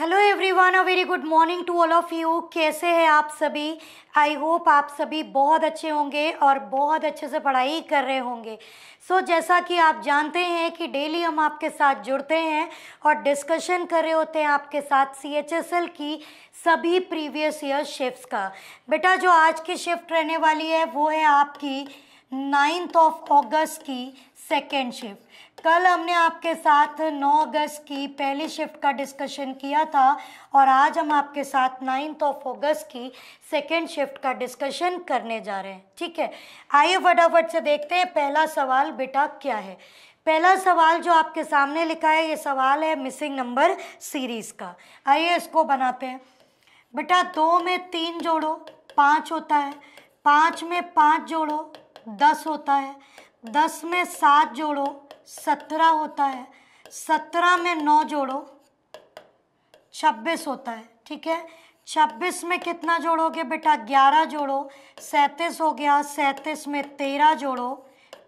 hello everyone a very good morning to all of you कैसे हैं आप सभी आई होप आप सभी बहुत अच्छे होंगे और बहुत अच्छे से पढ़ाई कर रहे होंगे सो so, जैसा कि आप जानते हैं कि डेली हम आपके साथ जुड़ते हैं और डिस्कशन कर रहे होते हैं आपके साथ सी एच एस एल की सभी प्रीवियस ईयर शिफ्ट का बेटा जो आज की शिफ्ट रहने वाली है वो है आपकी नाइन्थ ऑफ ऑगस्ट की सेकेंड शिफ्ट कल हमने आपके साथ 9 अगस्त की पहली शिफ्ट का डिस्कशन किया था और आज हम आपके साथ नाइन्थ ऑफ अगस्त की सेकेंड शिफ्ट का डिस्कशन करने जा रहे हैं ठीक है आइए फटाफट से देखते हैं पहला सवाल बेटा क्या है पहला सवाल जो आपके सामने लिखा है ये सवाल है मिसिंग नंबर सीरीज़ का आइए इसको बनाते हैं बेटा दो में तीन जोड़ो पाँच होता है पाँच में पाँच जोड़ो दस होता है दस में सात जोड़ो सत्रह होता है सत्रह में नौ जोड़ो छब्बीस होता है ठीक है छब्बीस में कितना जोड़ोगे बेटा ग्यारह जोड़ो सैंतीस हो गया सैंतीस में तेरह जोड़ो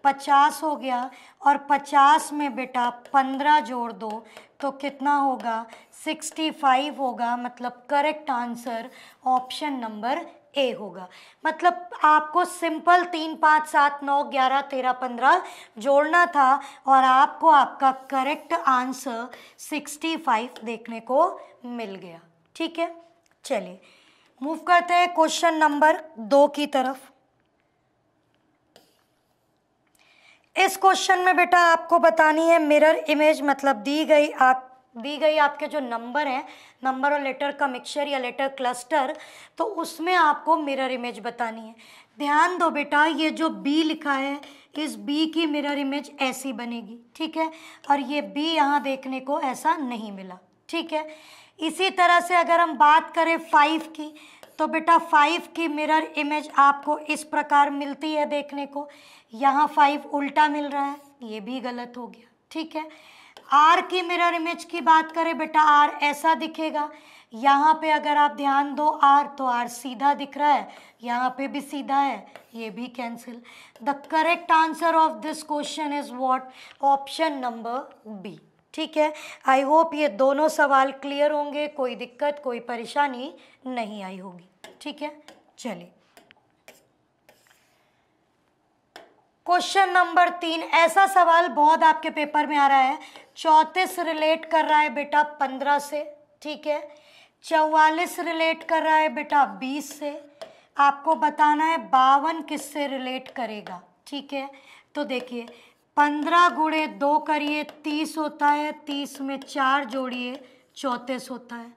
पचास हो गया और पचास में बेटा पंद्रह जोड़ दो तो कितना होगा सिक्सटी फाइव होगा मतलब correct answer option number A होगा मतलब आपको सिंपल तीन पाँच सात नौ ग्यारह तेरह पंद्रह जोड़ना था और आपको आपका करेक्ट आंसर सिक्सटी फाइव देखने को मिल गया ठीक है चलिए मूव करते हैं क्वेश्चन नंबर दो की तरफ इस क्वेश्चन में बेटा आपको बतानी है मिरर इमेज मतलब दी गई आग दी गई आपके जो नंबर हैं नंबर और लेटर का मिक्सचर या लेटर क्लस्टर तो उसमें आपको मिरर इमेज बतानी है ध्यान दो बेटा ये जो बी लिखा है इस बी की मिरर इमेज ऐसी बनेगी ठीक है और ये बी यहाँ देखने को ऐसा नहीं मिला ठीक है इसी तरह से अगर हम बात करें फाइव की तो बेटा फाइव की मिरर इमेज आपको इस प्रकार मिलती है देखने को यहाँ फाइव उल्टा मिल रहा है ये भी गलत हो गया ठीक है आर की मिरर इमेज की बात करें बेटा आर ऐसा दिखेगा यहाँ पे अगर आप ध्यान दो आर तो आर सीधा दिख रहा है यहाँ पे भी सीधा है ये भी cancel the correct answer of this question is what option number B ठीक है आई होप ये दोनों सवाल क्लियर होंगे कोई दिक्कत कोई परेशानी नहीं आई होगी ठीक है चलिए क्वेश्चन नंबर तीन ऐसा सवाल बहुत आपके पेपर में आ रहा है चौंतीस रिलेट कर रहा है बेटा पंद्रह से ठीक है चौवालीस रिलेट कर रहा है बेटा बीस से आपको बताना है बावन किससे रिलेट करेगा ठीक है तो देखिए पंद्रह गुड़े दो करिए तीस होता है तीस में चार जोड़िए चौंतीस होता है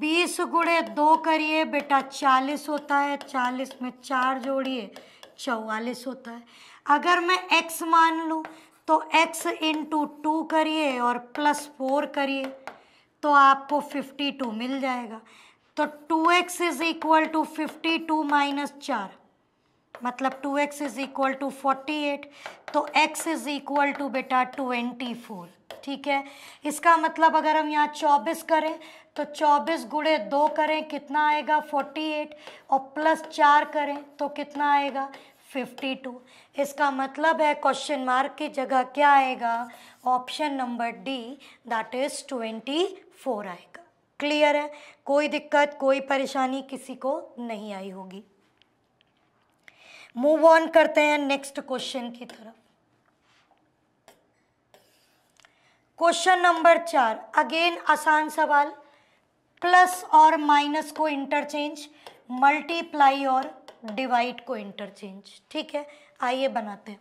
बीस गुड़े दो करिए बेटा चालीस होता है चालीस में चार जोड़िए चौवालीस होता है अगर मैं एक्स मान लूँ तो x इंटू टू करिए और प्लस फोर करिए तो आपको फिफ्टी टू मिल जाएगा तो two X is equal to fifty two minus चार मतलब two X is equal to forty eight तो x इज़ इक्वल टू बेटा ट्वेंटी फोर ठीक है इसका मतलब अगर हम यहाँ चौबीस करें तो चौबीस गुड़े दो करें कितना आएगा फोर्टी एट और प्लस चार करें तो कितना आएगा फिफ्टी टू इसका मतलब है क्वेश्चन मार्क की जगह क्या आएगा option number D that is twenty four आएगा क्लियर है कोई दिक्कत कोई परेशानी किसी को नहीं आई होगी मूव ऑन करते हैं नेक्स्ट क्वेश्चन की तरफ क्वेश्चन नंबर चार अगेन आसान सवाल प्लस और माइनस को इंटरचेंज मल्टीप्लाई और डिवाइड को इंटरचेंज ठीक है आइए बनाते हैं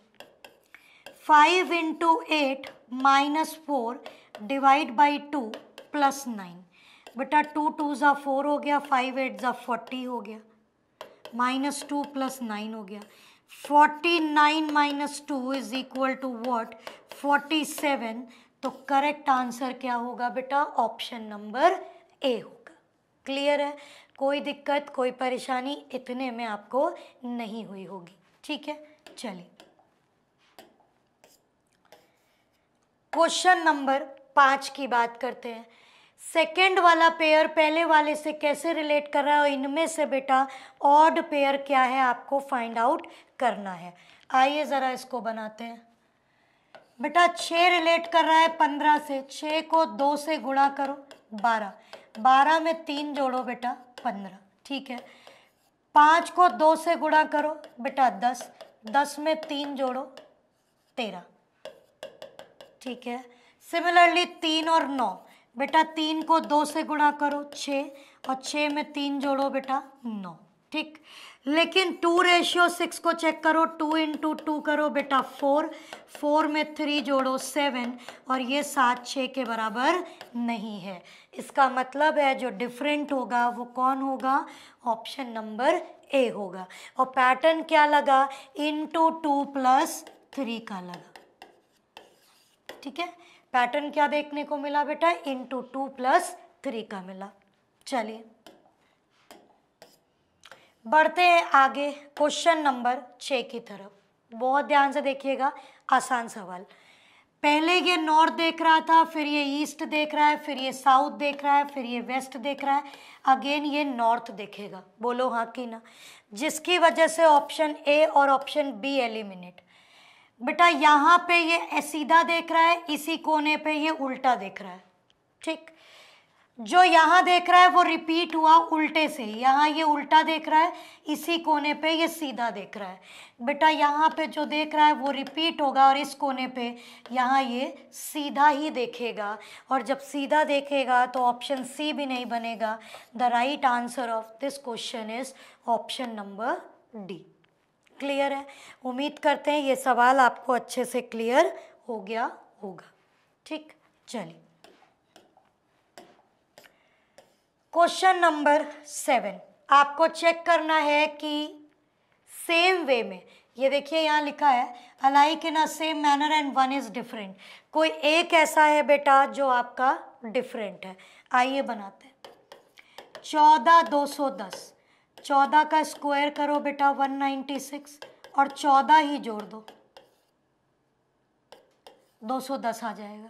five into eight minus four divide by two plus nine बेटा टू टू ज़ा फोर हो गया फाइव एट ज़ा फोर्टी हो गया माइनस टू प्लस नाइन हो गया forty nine minus two is equal to what forty seven तो करेक्ट आंसर क्या होगा बेटा ऑप्शन नंबर ए होगा क्लियर है कोई दिक्कत कोई परेशानी इतने में आपको नहीं हुई होगी ठीक है चलिए क्वेश्चन नंबर पाँच की बात करते हैं सेकेंड वाला पेयर पहले वाले से कैसे रिलेट कर रहा है और इनमें से बेटा ऑड पेयर क्या है आपको फाइंड आउट करना है आइए ज़रा इसको बनाते हैं बेटा छः रिलेट कर रहा है पंद्रह से छः को दो से गुणा करो बारह बारह में तीन जोड़ो बेटा पंद्रह ठीक है पाँच को दो से गुणा करो बेटा दस दस में तीन जोड़ो तेरह ठीक है सिमिलरली तीन और नौ बेटा तीन को दो से गुणा करो छः और छः में तीन जोड़ो बेटा नौ ठीक लेकिन टू रेशियो सिक्स को चेक करो टू इंटू टू करो बेटा फोर फोर में थ्री जोड़ो सेवन और ये सात छः के बराबर नहीं है इसका मतलब है जो डिफरेंट होगा वो कौन होगा ऑप्शन नंबर ए होगा और पैटर्न क्या लगा इंटू टू प्लस थ्री का लगा ठीक है पैटर्न क्या देखने को मिला बेटा इंटू टू प्लस थ्री का मिला चलिए बढ़ते हैं आगे क्वेश्चन नंबर छः की तरफ बहुत ध्यान से देखिएगा आसान सवाल पहले ये नॉर्थ देख रहा था फिर ये ईस्ट देख रहा है फिर ये साउथ देख रहा है फिर ये वेस्ट देख रहा है अगेन ये नॉर्थ देखेगा बोलो हाँ कि ना जिसकी वजह से ऑप्शन ए और ऑप्शन बी एलिमिनेट बेटा यहाँ पे ये सीधा देख रहा है इसी कोने पे ये उल्टा देख रहा है ठीक जो यहाँ देख रहा है वो रिपीट हुआ उल्टे से यहाँ ये उल्टा देख रहा है इसी कोने पे ये सीधा देख रहा है बेटा यहाँ पे जो देख रहा है वो रिपीट होगा और इस कोने पे यहाँ ये सीधा ही देखेगा और जब सीधा देखेगा तो ऑप्शन सी भी नहीं बनेगा the right answer of this question is option number D clear है उम्मीद करते हैं ये सवाल आपको अच्छे से क्लियर हो गया होगा ठीक चलिए क्वेश्चन नंबर सेवन आपको चेक करना है कि सेम वे में ये देखिए यहाँ लिखा है alike in a same manner and one is different कोई एक ऐसा है बेटा जो आपका डिफरेंट है आइए बनाते हैं चौदह दो सौ दस चौदह का स्क्वायर करो बेटा वन नाइन्टी सिक्स और चौदह ही जोड़ दो दो सौ दस आ जाएगा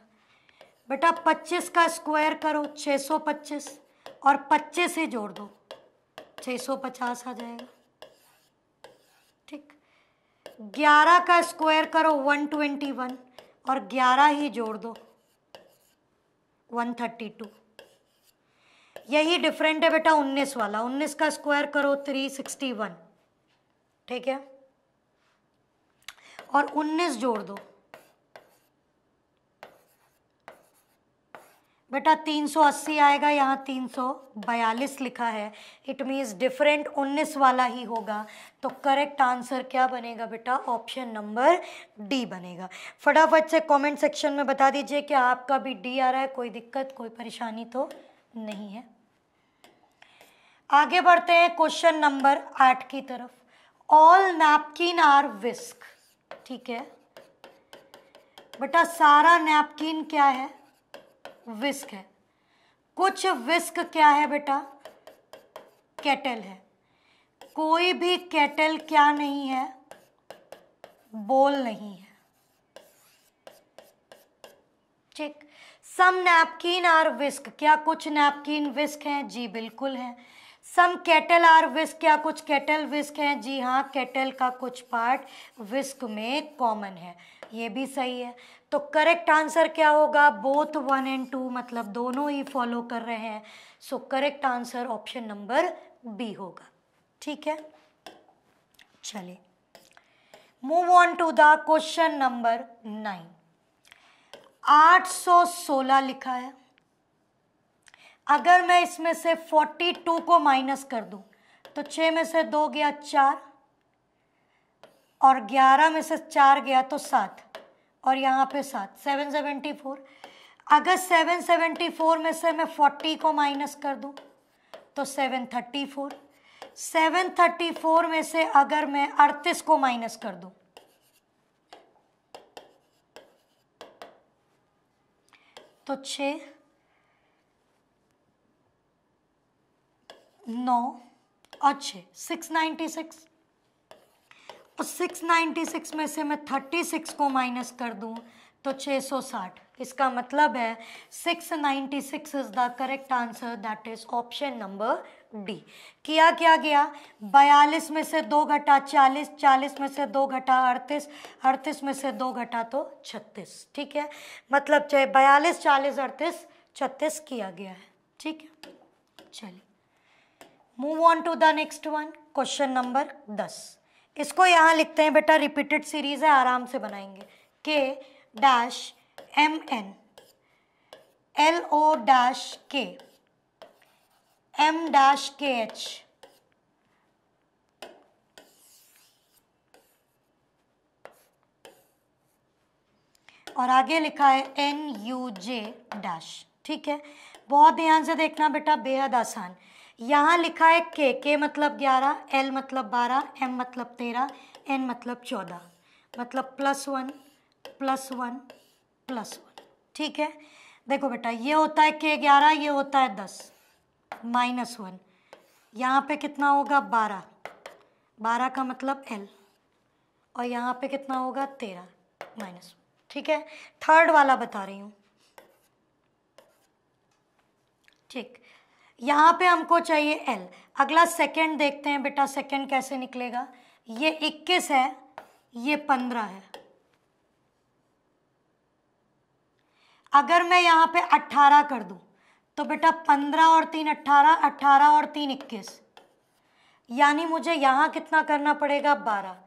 बेटा पच्चीस का स्क्वायर करो छः सौ पच्चीस और पच्चे से जोड़ दो 650 आ जाएगा ठीक 11 का स्क्वायर करो 121 और 11 ही जोड़ दो 132 यही डिफरेंट है बेटा 19 वाला 19 का स्क्वायर करो 361 ठीक है और 19 जोड़ दो बेटा 380 आएगा यहाँ 342 लिखा है इट मीन्स डिफरेंट 19 वाला ही होगा तो करेक्ट आंसर क्या बनेगा बेटा ऑप्शन नंबर डी बनेगा फटाफट से कमेंट सेक्शन में बता दीजिए कि आपका भी डी आ रहा है कोई दिक्कत कोई परेशानी तो नहीं है आगे बढ़ते हैं क्वेश्चन नंबर आठ की तरफ ऑल नैपकिन आर विस्क ठीक है बेटा सारा नैपकिन क्या है विस्क है कुछ विस्क क्या है बेटा केटल है कोई भी कैटल क्या नहीं है बोल नहीं है ठीक सम नैपकिन आर विस्क क्या कुछ नैपकिन विस्क हैं जी बिल्कुल हैं सम केटल आर विस्क क्या कुछ कैटल विस्क हैं जी हाँ कैटल का कुछ पार्ट विस्क में कॉमन है ये भी सही है तो करेक्ट आंसर क्या होगा बोथ वन एंड टू मतलब दोनों ही फॉलो कर रहे हैं so correct answer option number B होगा ठीक है चलिए move on to the question number nine 816 लिखा है अगर मैं इसमें से 42 को माइनस कर दूं तो 6 में से दो गया चार और 11 में से चार गया तो सात और यहाँ पे सात सेवन सेवेंटी फोर अगर सेवन सेवेंटी फोर में से मैं फोर्टी को माइनस कर दूँ तो seven thirty four seven thirty four में से अगर मैं अड़तीस को माइनस कर दूँ तो छ नौ और छः सिक्स नाइन्टी सिक्स उस तो 696 में से मैं 36 को माइनस कर दूं तो 660 इसका मतलब है 696 is the correct answer that is option number D किया क्या गया बयालीस में से दो घटा चालीस चालीस में से दो घटा अड़तीस अड़तीस में से दो घटा तो छत्तीस ठीक है मतलब चाहे बयालीस चालीस अड़तीस छत्तीस किया गया है ठीक है चलिए move on to the next one question number दस इसको यहाँ लिखते हैं बेटा रिपीटेड सीरीज है आराम से बनाएंगे K dash M N L O dash K M dash K H और आगे लिखा है एन यू जे डैश ठीक है बहुत ध्यान से देखना बेटा बेहद आसान यहाँ लिखा है के के मतलब ग्यारह एल मतलब बारह एम मतलब तेरह एन मतलब चौदह मतलब plus one plus one plus one ठीक है देखो बेटा ये होता है के ग्यारह ये होता है दस माइनस वन यहाँ पे कितना होगा बारह बारह का मतलब एल और यहाँ पे कितना होगा तेरह माइनस वन ठीक है थर्ड वाला बता रही हूँ ठीक यहाँ पे हमको चाहिए एल अगला सेकेंड देखते हैं बेटा सेकेंड कैसे निकलेगा ये इक्कीस है ये पंद्रह है अगर मैं यहाँ पे अट्ठारह कर दूँ तो बेटा पंद्रह और तीन अट्ठारह अट्ठारह और तीन इक्कीस यानी मुझे यहाँ कितना करना पड़ेगा बारह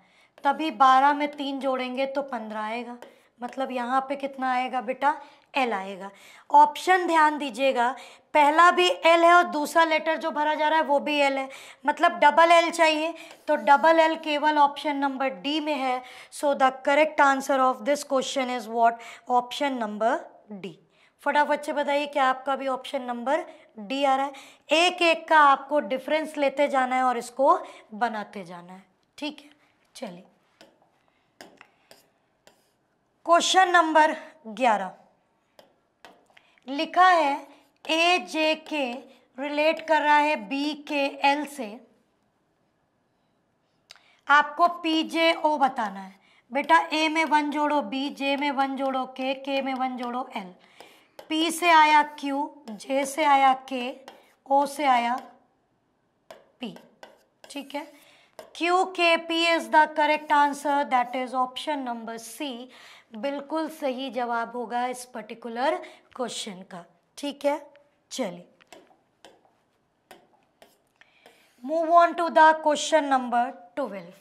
तभी बारह में तीन जोड़ेंगे तो पंद्रह आएगा मतलब यहाँ पे कितना आएगा बेटा एल आएगा ऑप्शन ध्यान दीजिएगा पहला भी एल है और दूसरा लेटर जो भरा जा रहा है वो भी एल है मतलब डबल एल चाहिए तो डबल एल केवल ऑप्शन नंबर डी में है so the correct answer of this question is what option number D फटाफट से बताइए क्या आपका भी ऑप्शन नंबर डी आ रहा है एक एक का आपको डिफरेंस लेते जाना है और इसको बनाते जाना है ठीक है चलिए क्वेश्चन नंबर ग्यारह लिखा है ए जे के रिलेट कर रहा है बी के एल से आपको पी जे ओ बताना है बेटा ए में वन जोड़ो बी जे में वन जोड़ो के के में वन जोड़ो एल पी से आया क्यू जे से आया के ओ से आया पी ठीक है Q K P is the correct answer that is option number C बिल्कुल सही जवाब होगा इस पर्टिकुलर क्वेश्चन का ठीक है चलिए move on to the question number twelve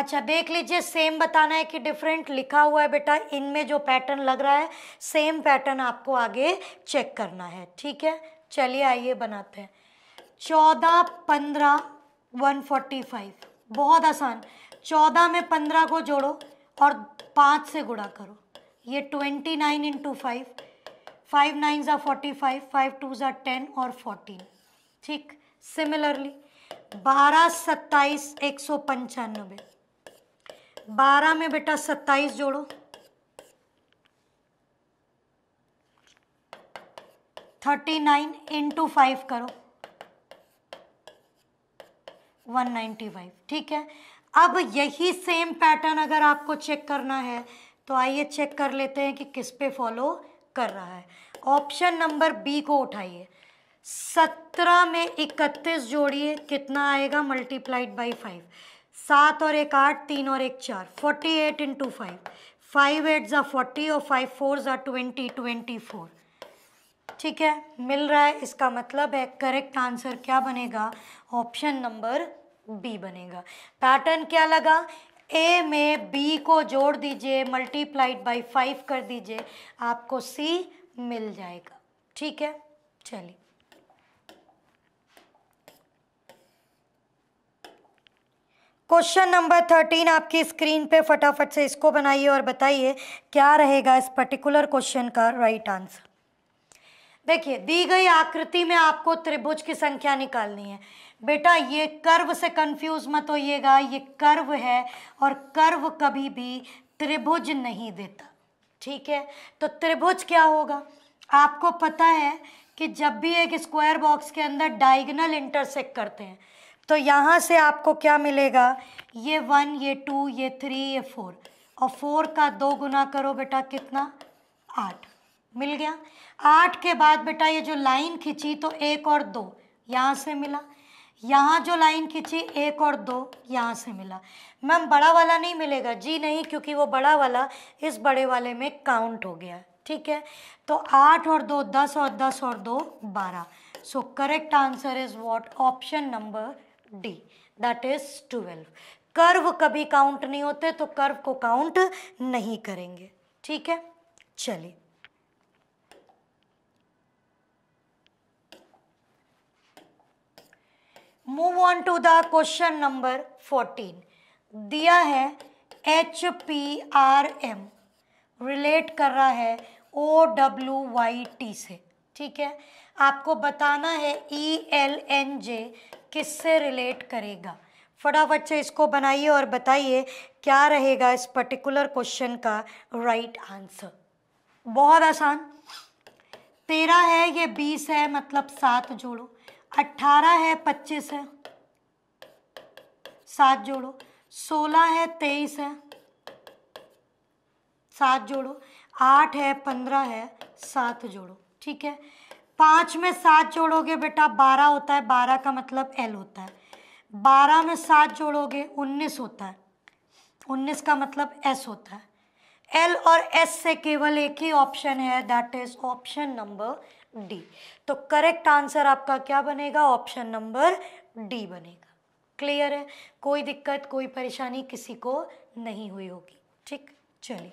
अच्छा देख लीजिए सेम बताना है कि डिफरेंट लिखा हुआ है बेटा इनमें जो पैटर्न लग रहा है सेम पैटर्न आपको आगे चेक करना है ठीक है चलिए आइए बनाते हैं चौदह पंद्रह वन फोर्टी फाइव बहुत आसान चौदह में पंद्रह को जोड़ो और पाँच से गुणा करो ये twenty nine into five five nine ज़ा फोर्टी फाइव फाइव टू ज़ा टेन और फोर्टीन ठीक सिमिलरली बारह सत्ताईस एक सौ पंचानबे बारह में बेटा सत्ताईस जोड़ो थर्टी नाइन इंटू फाइव करो वन नाइन्टी फाइव ठीक है अब यही सेम पैटर्न अगर आपको चेक करना है तो आइए चेक कर लेते हैं कि किस पे फॉलो कर रहा है ऑप्शन नंबर बी को उठाइए सत्रह में इकतीस जोड़िए कितना आएगा मल्टीप्लाइड बाई फाइव सात और एक आठ तीन और एक चार forty eight into five five eight ज़ा फोर्टी और फाइव फोर ज़ा ट्वेंटी ट्वेंटी फोर ठीक है मिल रहा है इसका मतलब है करेक्ट आंसर क्या बनेगा ऑप्शन नंबर बी बनेगा पैटर्न क्या लगा ए में बी को जोड़ दीजिए मल्टीप्लाइड बाई फाइव कर दीजिए आपको सी मिल जाएगा ठीक है चलिए क्वेश्चन नंबर थर्टीन आपकी स्क्रीन पे फटाफट से इसको बनाइए और बताइए क्या रहेगा इस पर्टिकुलर क्वेश्चन का राइट आंसर देखिए दी गई आकृति में आपको त्रिभुज की संख्या निकालनी है बेटा ये कर्व से कंफ्यूज मत होइएगा ये कर्व है और कर्व कभी भी त्रिभुज नहीं देता ठीक है तो त्रिभुज क्या होगा आपको पता है कि जब भी एक स्क्वायर बॉक्स के अंदर डायगनल इंटरसेक्ट करते हैं तो यहाँ से आपको क्या मिलेगा ये वन ये टू ये थ्री ये फोर और फोर का दो गुना करो बेटा कितना आठ मिल गया आठ के बाद बेटा ये जो लाइन खींची तो एक और दो यहाँ से मिला यहाँ जो लाइन खींची एक और दो यहाँ से मिला मैम बड़ा वाला नहीं मिलेगा जी नहीं क्योंकि वो बड़ा वाला इस बड़े वाले में काउंट हो गया ठीक है तो आठ और दो दस और दस और दो बारह so correct answer is what option number D that is twelve curve कभी काउंट नहीं होते तो कर्व को काउंट नहीं करेंगे ठीक है चलिए move on to the question number fourteen दिया है H P R M relate कर रहा है ओ डब्ल्यू वाई टी से ठीक है आपको बताना है ई एल एन जे किससे रिलेट करेगा फटाफट से इसको बनाइए और बताइए क्या रहेगा इस पर्टिकुलर क्वेश्चन का राइट right आंसर बहुत आसान तेरह है ये बीस है मतलब सात जोड़ो अट्ठारह है पच्चीस है सात जोड़ो सोलह है तेईस है सात जोड़ो आठ है पंद्रह है सात जोड़ो ठीक है पाँच में सात जोड़ोगे बेटा बारह होता है बारह का मतलब एल होता है बारह में सात जोड़ोगे उन्नीस होता है उन्नीस का मतलब एस होता है एल और एस से केवल एक ही ऑप्शन है that is option number D तो करेक्ट आंसर आपका क्या बनेगा ऑप्शन नंबर डी बनेगा क्लियर है कोई दिक्कत कोई परेशानी किसी को नहीं हुई होगी ठीक चलिए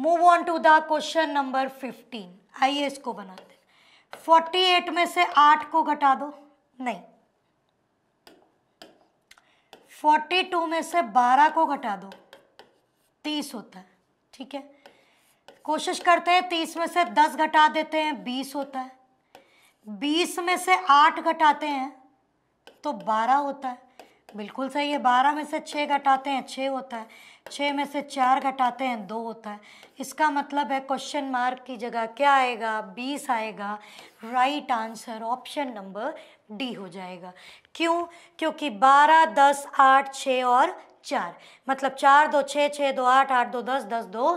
move on to the question number fifteen आइए इसको बनाते फोर्टी एट में से आठ को घटा दो नहीं फोर्टी टू में से बारह को घटा दो तीस होता है ठीक है कोशिश करते हैं तीस में से दस घटा देते हैं बीस होता है बीस में से आठ घटाते हैं तो बारह होता है बिल्कुल सही है बारह में से छः घटाते हैं छः होता है छः में से चार घटाते हैं दो होता है इसका मतलब है क्वेश्चन मार्क की जगह क्या आएगा बीस आएगा right answer option number D हो जाएगा क्यों क्योंकि बारह दस आठ छः और चार मतलब चार दो छः छः दो आठ आठ दो दस दस दो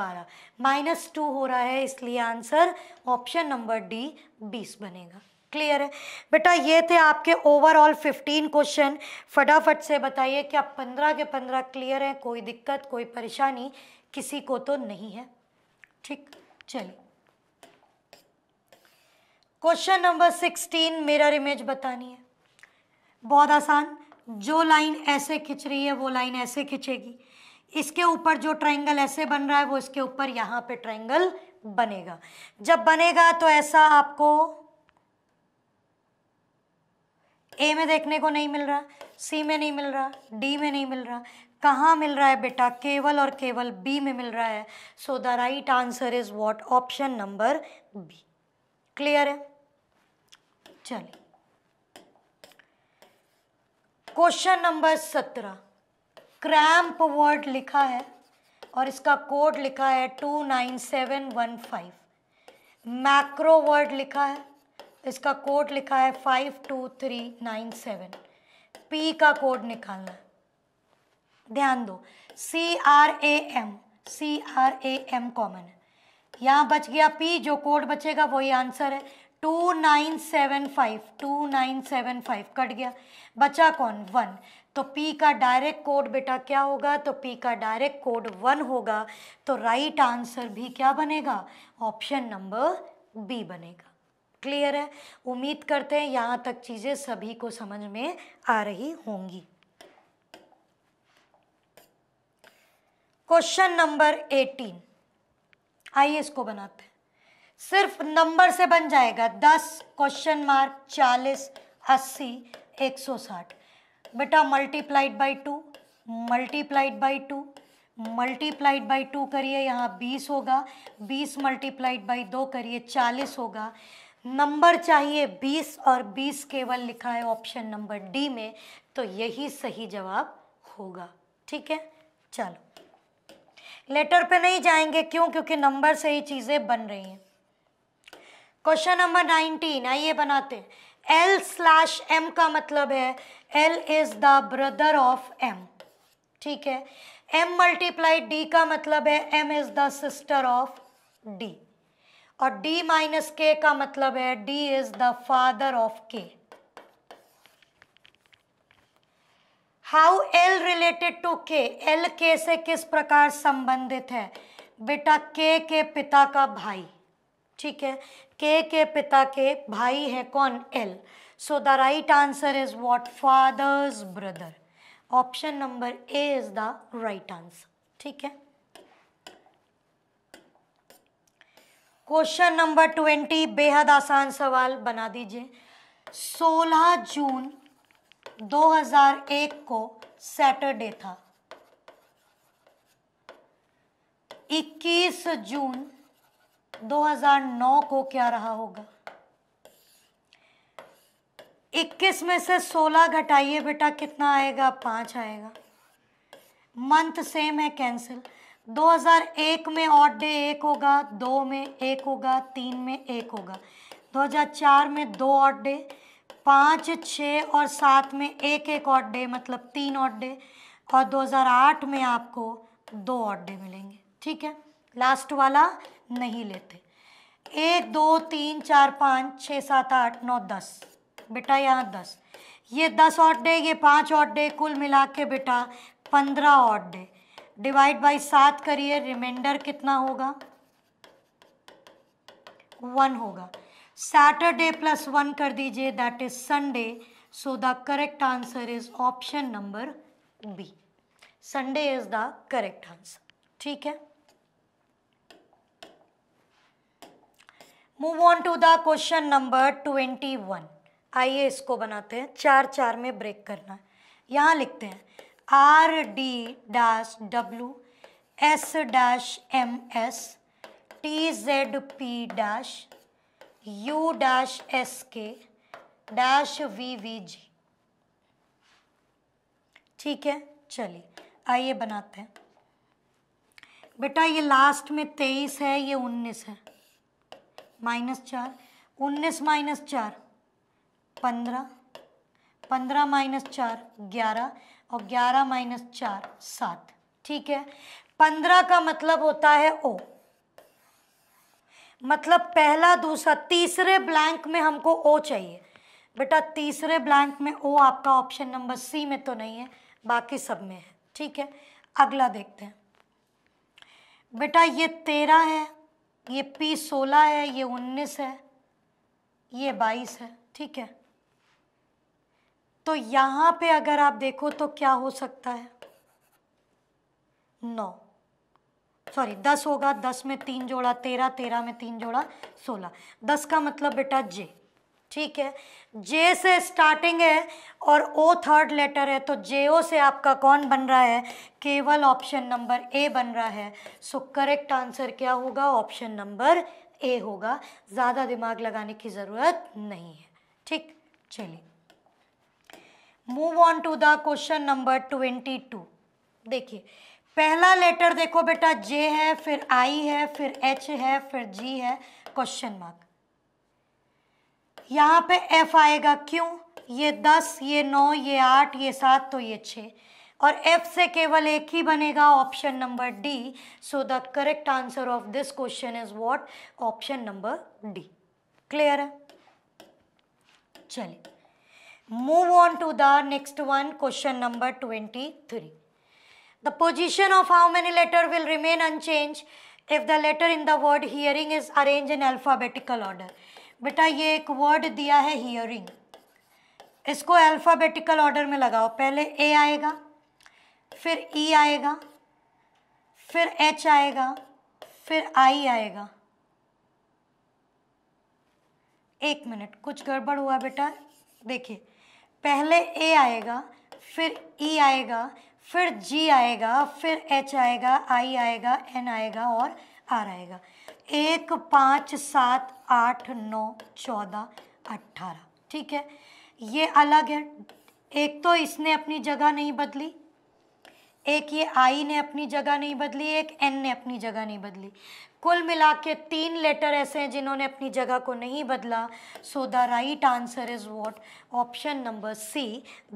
बारह माइनस टू हो रहा है इसलिए आंसर ऑप्शन नंबर डी बीस बनेगा क्लियर है बेटा ये थे आपके ओवरऑल फिफ्टीन क्वेश्चन फटाफट से बताइए क्या पंद्रह के पंद्रह क्लियर हैं कोई दिक्कत कोई परेशानी किसी को तो नहीं है ठीक चलिए question number sixteen mirror image बतानी है बहुत आसान जो लाइन ऐसे खिंच रही है वो लाइन ऐसे खिंचेगी इसके ऊपर जो ट्रायंगल ऐसे बन रहा है वो इसके ऊपर यहाँ पे ट्रायंगल बनेगा जब बनेगा तो ऐसा आपको ए में देखने को नहीं मिल रहा सी में नहीं मिल रहा डी में नहीं मिल रहा कहाँ मिल रहा है बेटा केवल और केवल बी में मिल रहा है so the right answer is what option number B clear है चलिए क्वेश्चन नंबर सत्रह क्रैम्प वर्ड लिखा है और इसका कोड लिखा है two nine seven one five macro word लिखा है इसका कोड लिखा है five two three nine seven P का कोड निकालना है ध्यान दो C R A M C R A M common है यहाँ बच गया पी जो कोड बचेगा वही आंसर है two nine seven five two nine seven five cut गया बचा कौन वन तो P का डायरेक्ट कोड बेटा क्या होगा तो P का डायरेक्ट कोड वन होगा तो राइट आंसर भी क्या बनेगा ऑप्शन नंबर बी बनेगा क्लियर है उम्मीद करते हैं यहाँ तक चीज़ें सभी को समझ में आ रही होंगी क्वेश्चन नंबर एटीन आइए इसको बनाते हैं सिर्फ नंबर से बन जाएगा दस क्वेश्चन मार्क चालीस अस्सी एक सौ साठ बेटा multiplied by two multiplied by two multiplied by two करिए यहाँ बीस होगा बीस मल्टीप्लाइड बाई दो करिए चालीस होगा नंबर चाहिए बीस और बीस केवल लिखा है ऑप्शन नंबर डी में तो यही सही जवाब होगा ठीक है चलो लेटर पे नहीं जाएंगे क्यों क्योंकि नंबर से ही चीज़ें बन रही हैं क्वेश्चन नंबर नाइनटीन आइए बनाते हैं एल स्लैश एम का मतलब है L is the brother of M ठीक है एम मल्टीप्लाई डी का मतलब है M is the sister of D और डी माइनस के का मतलब है D is the father of K how L related to K L K से किस प्रकार संबंधित है बेटा के के पिता का भाई ठीक है के के पिता के भाई हैं कौन L so the right answer is what father's brother option number A is the right answer ठीक है क्वेश्चन नंबर ट्वेंटी बेहद आसान सवाल बना दीजिए 16 जून 2001 को सैटरडे था 21 जून 2009 को क्या रहा होगा 21 में से 16 घटाइए बेटा कितना आएगा पाँच आएगा मंथ सेम है कैंसिल 2001 में ऑड डे एक होगा दो में एक होगा तीन में एक होगा 2004 में दो ऑड डे पाँच छ और सात में एक एक ऑड डे मतलब तीन ऑड डे और 2008 में आपको दो ऑड डे मिलेंगे ठीक है लास्ट वाला नहीं लेते एक दो तीन चार पाँच छः सात आठ नौ दस बेटा यहाँ दस ये दस ऑट डे ये पाँच ऑट डे कुल मिला के बेटा पंद्रह ऑट डे डिवाइड बाई सात करिए रिमाइंडर कितना होगा वन होगा सैटरडे प्लस वन कर दीजिए that is Sunday so the correct answer is option number B Sunday is the correct answer ठीक है move on to the question number twenty one आइए इसको बनाते हैं चार चार में ब्रेक करना है यहाँ लिखते हैं R D dash W S dash M S T Z P dash U dash S K dash V V G ठीक है चलिए आइए बनाते हैं बेटा ये लास्ट में तेईस है ये उन्नीस है माइनस चार उन्नीस माइनस चार पंद्रह पंद्रह माइनस चार ग्यारह और ग्यारह माइनस चार सात ठीक है पंद्रह का मतलब होता है ओ मतलब पहला दूसरा तीसरे ब्लैंक में हमको ओ चाहिए बेटा तीसरे ब्लैंक में ओ आपका ऑप्शन नंबर सी में तो नहीं है बाकी सब में है ठीक है अगला देखते हैं बेटा ये तेरह है ये पी सोलह है ये उन्नीस है ये बाईस है ठीक है तो यहाँ पे अगर आप देखो तो क्या हो सकता है नौ सॉरी दस होगा दस में तीन जोड़ा तेरह तेरह में तीन जोड़ा सोलह दस का मतलब बेटा जे ठीक है जे से स्टार्टिंग है और ओ थर्ड लेटर है तो जे ओ से आपका कौन बन रहा है केवल ऑप्शन नंबर ए बन रहा है सो करेक्ट आंसर क्या होगा ऑप्शन नंबर ए होगा ज़्यादा दिमाग लगाने की ज़रूरत नहीं है ठीक चलिए move on to the question number twenty two देखिए पहला लेटर देखो बेटा जे है फिर आई है फिर एच है फिर जी है क्वेश्चन मार्क यहाँ पे एफ आएगा क्यों ये दस ये नौ ये आठ ये सात तो ये छः और एफ से केवल एक ही बनेगा option number D so the correct answer of this question is what option number D clear है चलिए move on to the next one question number twenty three the position of how many letter will remain unchange if the letter in the word hearing is arrange in alphabetical order बेटा ये एक word दिया है hearing इसको alphabetical order में लगाओ पहले ए आएगा फिर ई e आएगा फिर एच आएगा फिर आई आएगा एक मिनट कुछ गड़बड़ हुआ बेटा देखिए पहले ए आएगा फिर ई e आएगा फिर जी आएगा फिर एच आएगा आई आएगा एन आएगा और आर आएगा एक पाँच सात आठ नौ चौदह अट्ठारह ठीक है ये अलग है एक तो इसने अपनी जगह नहीं बदली एक ये आई ने अपनी जगह नहीं बदली एक एन ने अपनी जगह नहीं बदली कुल मिला के तीन लेटर ऐसे हैं जिन्होंने अपनी जगह को नहीं बदला so the right answer is what option number C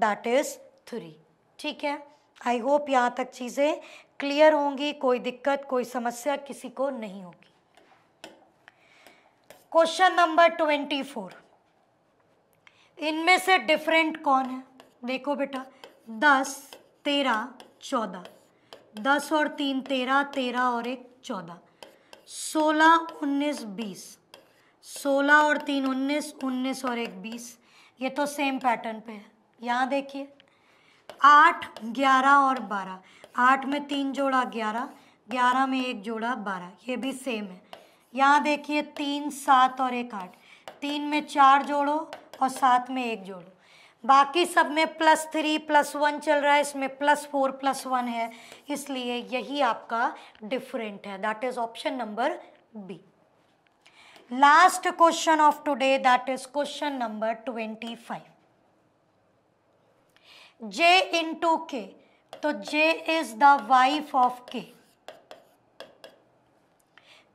that is three ठीक है आई होप यहाँ तक चीज़ें क्लियर होंगी कोई दिक्कत कोई समस्या किसी को नहीं होगी क्वेश्चन नंबर ट्वेंटी फोर इनमें से डिफरेंट कौन है देखो बेटा दस तेरह चौदह दस और तीन तेरह तेरह और एक चौदह सोलह उन्नीस बीस सोलह और तीन उन्नीस उन्नीस और एक बीस ये तो सेम पैटर्न पे है यहाँ देखिए आठ ग्यारह और बारह आठ में तीन जोड़ा ग्यारह ग्यारह में एक जोड़ा बारह ये भी सेम है यहाँ देखिए तीन सात और एक आठ तीन में चार जोड़ो और सात में एक जोड़ो बाकी सब में प्लस थ्री प्लस वन चल रहा है इसमें प्लस फोर प्लस वन है इसलिए यही आपका डिफरेंट है that is option number B last question of today that is question number twenty five J into K तो J is the wife of K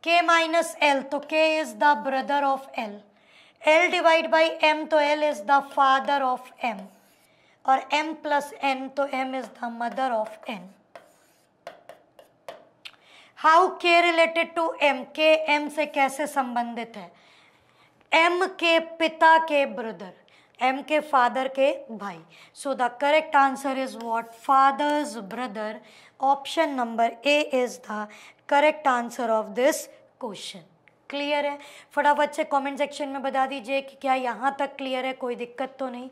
K minus L तो K is the brother of L L divide by M तो L is the father of M और M plus N तो M is the mother of N how K related to M K M से कैसे संबंधित है M के पिता के ब्रदर एम के फादर के भाई so the correct answer is what father's brother option number A is the correct answer of this question clear है फटाफट से कमेंट सेक्शन में बता दीजिए कि क्या यहाँ तक क्लियर है कोई दिक्कत तो नहीं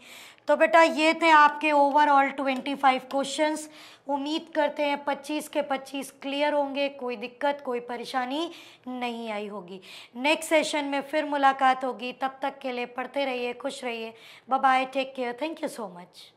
तो बेटा ये थे आपके ओवरऑल 25 क्वेश्चंस उम्मीद करते हैं 25 के 25 क्लियर होंगे कोई दिक्कत कोई परेशानी नहीं आई होगी नेक्स्ट सेशन में फिर मुलाकात होगी तब तक के लिए पढ़ते रहिए खुश रहिए bye take care thank you so much